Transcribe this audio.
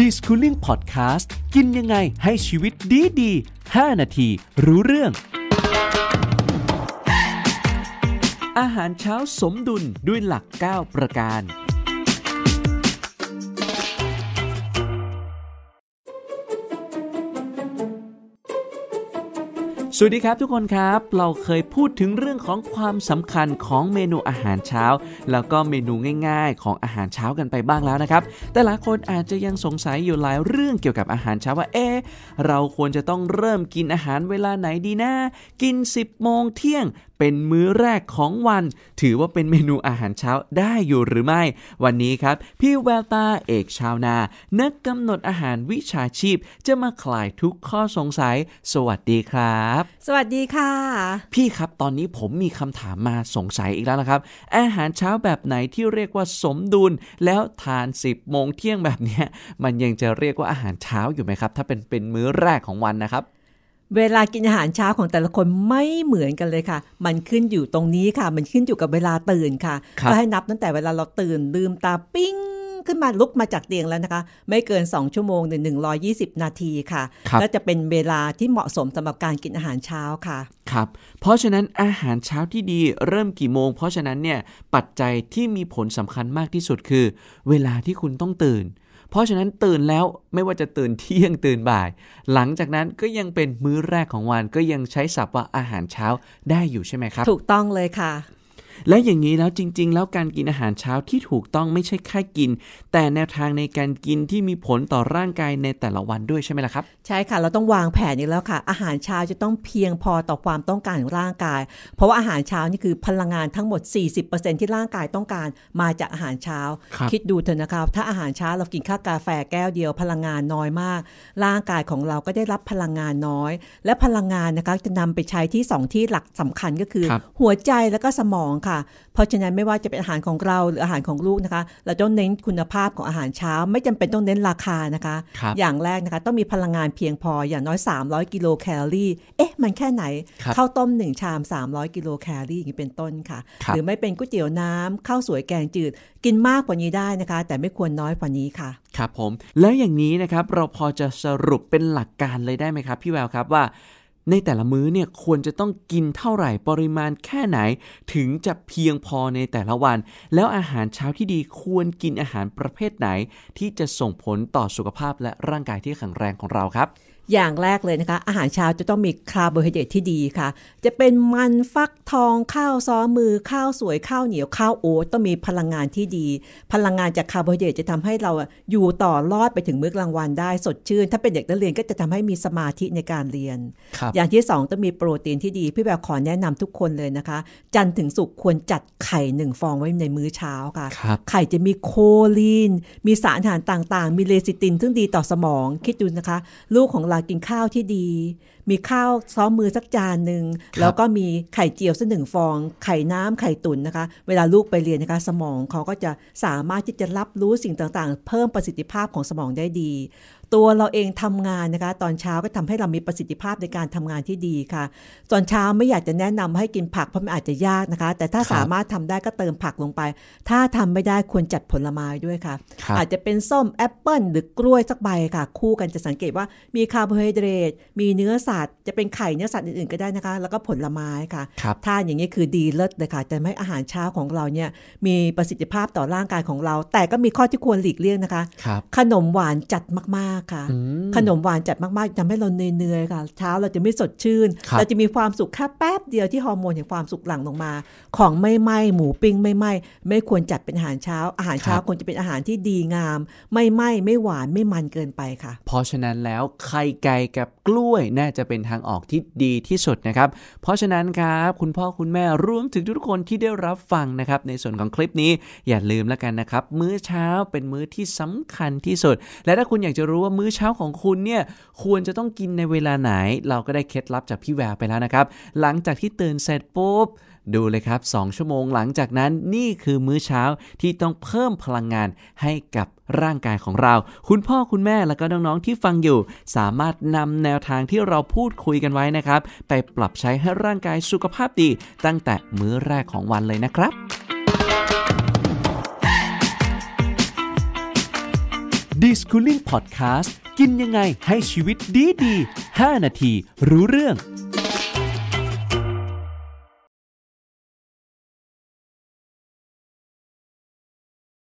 ดีสคูลิ่งพอดแคสต์ กินยังไงให้ชีวิตดีดี5นาที รู้เรื่อง อาหารเช้าสมดุลด้วยหลัก 9 ประการสวัสดีครับทุกคนครับ เราเคยพูดถึงเรื่องของความสำคัญของเมนูอาหารเช้า แล้วก็เมนูง่ายๆของอาหารเช้ากันไปบ้างแล้วนะครับ แต่หลายคนอาจจะยังสงสัยอยู่หลายเรื่องเกี่ยวกับอาหารเช้าว่า เอ๊เราควรจะต้องเริ่มกินอาหารเวลาไหนดีนะกิน 10บโมงเที่ยงเป็นมื้อแรกของวัน ถือว่าเป็นเมนูอาหารเช้าได้อยู่หรือไม่ วันนี้ครับ พี่แววตาเอก ชาวนา นักกำหนดอาหารวิชาชีพจะมาคลายทุกข้อสงสัย สวัสดีครับ สวัสดีค่ะ พี่ครับตอนนี้ผมมีคำถามมาสงสัยอีกแล้วนะครับ อาหารเช้าแบบไหนที่เรียกว่าสมดุล แล้ว ทาน 10 โมงเที่ยงแบบนี้มันยังจะเรียกว่าอาหารเช้าอยู่ไหมครับ ถ้าเป็นเป็นมื้อแรกของวันนะครับเวลากินอาหารเช้าของแต่ละคนไม่เหมือนกันเลยค่ะ มันขึ้นอยู่ตรงนี้ค่ะ มันขึ้นอยู่กับเวลาตื่นค่ะ ก็ให้นับตั้งแต่เวลาเราตื่น ลืมตาปิ้งขึ้นมาลุกมาจากเตียงแล้วนะคะ ไม่เกิน 2 ชั่วโมงหนึ่งร้อยี่สิบนาทีค่ะ ก็จะเป็นเวลาที่เหมาะสมสำหรับการกินอาหารเช้าค่ะ ครับ เพราะฉะนั้นอาหารเช้าที่ดีเริ่มกี่โมง เพราะฉะนั้นเนี่ยปัจจัยที่มีผลสำคัญมากที่สุดคือ เวลาที่คุณต้องตื่นเพราะฉะนั้นตื่นแล้วไม่ว่าจะตื่นเที่ยงตื่นบ่าย หลังจากนั้นก็ยังเป็นมื้อแรกของวันก็ยังใช้ศัพท์ว่าอาหารเช้าได้อยู่ใช่ไหมครับ ถูกต้องเลยค่ะและอย่างนี้แล้วจริงๆ แล้วการกินอาหารเช้าที่ถูกต้องไม่ใช่แค่กิน แต่แนวทางในการกินที่มีผลต่อร่างกายในแต่ละวันด้วยใช่ไหมล่ะครับ ใช่ค่ะเราต้องวางแผนอยู่แล้วค่ะ อาหารเช้าจะต้องเพียงพอต่อความต้องการของร่างกาย เพราะว่าอาหารเช้านี่คือพลังงานทั้งหมด 40%ที่ร่างกายต้องการมาจากอาหารเช้าคคิดดูเถอะนะครับถ้าอาหารเช้าเรากินข้าวกาแฟแก้วเดียว พลังงานน้อยมาก ร่างกายของเราก็ได้รับพลังงานน้อย และพลังงานนะคะจะนำไปใช้ที่ 2 ที่หลักสำคัญก็คือ หัวใจแล้วก็สมองค่ะเพราะฉะนั้นไม่ว่าจะเป็นอาหารของเราหรืออาหารของลูกนะคะ เราต้องเน้นคุณภาพของอาหารเช้าไม่จำเป็นต้องเน้นราคานะคะคอย่างแรกนะคะต้องมีพลังงานเพียงพออย่างน้อย 300 กิโลแคลอรี่ เอ๊ะ มันแค่ไหนข้าวต้ม 1 ชาม 300 กิโลแคลอรี่อย่างนี้เป็นต้นค่ะครหรือไม่เป็นก๋วยเตี๋ยวน้ำข้าวสวยแกงจืด กินมากกว่านี้ได้นะคะ แต่ไม่ควรน้อยกว่านี้ค่ะ ครับผม แล้วอย่างนี้นะครับเราพอจะสรุปเป็นหลักการเลยได้ไหมครับ พี่แววครับว่าในแต่ละมื้อเนี่ยควรจะต้องกินเท่าไหร่ปริมาณแค่ไหน ถึงจะเพียงพอในแต่ละวัน แล้วอาหารเช้าที่ดีควรกินอาหารประเภทไหน ที่จะส่งผลต่อสุขภาพและร่างกายที่แข็งแรงของเราครับอย่างแรกเลยนะคะ อาหารเช้าจะต้องมีคาร์โบไฮเดรตที่ดีค่ะจะเป็นมันฟักทองข้าวซ้อมมือข้าวสวยข้าวเหนียวข้าวโอ๊ตต้องมีพลังงานที่ดี พลังงานจากคาร์โบไฮเดรตจะทำให้เราอยู่ต่อรอดไปถึงมื้อกลางวันได้สดชื่น ถ้าเป็นเด็กนักเรียนก็จะทำให้มีสมาธิในการเรียน อย่างที่2ต้องมีโปรตีนที่ดีพี่แบบขอแนะนำทุกคนเลยนะคะ จันถึงสุกควรจัดไข่หนึ่งฟองไว้ในมื้อเช้าค่ะคไข่จะมีโคลีนมีสารอาหารต่าง ๆ มีเลซิตินซึ่งดีต่อสมองคิดดูนะคะ ลูกของเราากินข้าวที่ดี มีข้าวซ้อมมือสักจานหนึ่ง แล้วก็มีไข่เจียวสักหนึ่งฟอง ไข่น้ำไข่ตุ๋นนะคะ เวลาลูกไปเรียนนะคะ สมองเขาก็จะสามารถที่จะรับรู้สิ่งต่างๆ เพิ่มประสิทธิภาพของสมองได้ดีตัวเราเองทำงานนะคะ ตอนเช้าก็ทำให้เรามีประสิทธิภาพในการทำงานที่ดีค่ะ ตอนเช้าไม่อยากจะแนะนำให้กินผัก เพราะมันอาจจะยากนะคะ แต่ถ้าสามารถทำได้ก็เติมผักลงไป ถ้าทำไม่ได้ควรจัดผลไม้ด้วยค่ะ อาจจะเป็นส้มแอปเปิลหรือกล้วยสักใบค่ะ คู่กันจะสังเกตว่ามีคาร์โบไฮเดรตมีเนื้อสัตว์ จะเป็นไข่เนื้อสัตว์อื่นๆก็ได้นะคะ แล้วก็ผลไม้ค่ะทานอย่างนี้คือดีเลิศเลยค่ะจะให้อาหารเช้าของเราเนี่ยมีประสิทธิภาพต่อร่างกายของเรา แต่ก็มีข้อที่ควรหลีกเลี่ยงนะคะ ขนมหวานจัดมากากค่ะขนมหวานจัดมากๆทำให้เราเหนื่อยๆ ค่ะ เช้าเราจะไม่สดชื่นเราจะมีความสุขแค่แป๊บเดียวที่ฮอร์โมนแห่งความสุขหลั่งลงมา ของไม่ไหมหมูปิ้งไม่ไหมไม่ควรจัดเป็นอาหารเช้า อาหารเช้าควรจะเป็นอาหารที่ดีงาม ไม่ไหมไม่หวานไม่มันเกินไปค่ะ เพราะฉะนั้นแล้วไข่ไก่กับกล้วยน่าจะเป็นทางออกที่ดีที่สุดนะครับเพราะฉะนั้นครับคุณพ่อคุณแม่รวมถึงทุกคนที่ได้รับฟังนะครับในส่วนของคลิปนี้อย่าลืมแล้วกันนะครับมื้อเช้าเป็นมื้อที่สำคัญที่สุดและถ้าคุณอยากจะรู้ว่ามื้อเช้าของคุณเนี่ยควรจะต้องกินในเวลาไหน เราก็ได้เคล็ดลับจากพี่แววไปแล้วนะครับ หลังจากที่ตื่นเสร็จปุ๊บดูเลยครับ 2 ชั่วโมงหลังจากนั้นนี่คือมื้อเช้าที่ต้องเพิ่มพลังงานให้กับร่างกายของเรา คุณพ่อคุณแม่และก็น้องๆที่ฟังอยู่ สามารถนำแนวทางที่เราพูดคุยกันไว้นะครับไปปรับใช้ให้ร่างกายสุขภาพดี ตั้งแต่มื้อแรกของวันเลยนะครับดิสคูลิ่งพอดแคสต์กินยังไงให้ชีวิตดีดี5นาทีรู้เรื่อง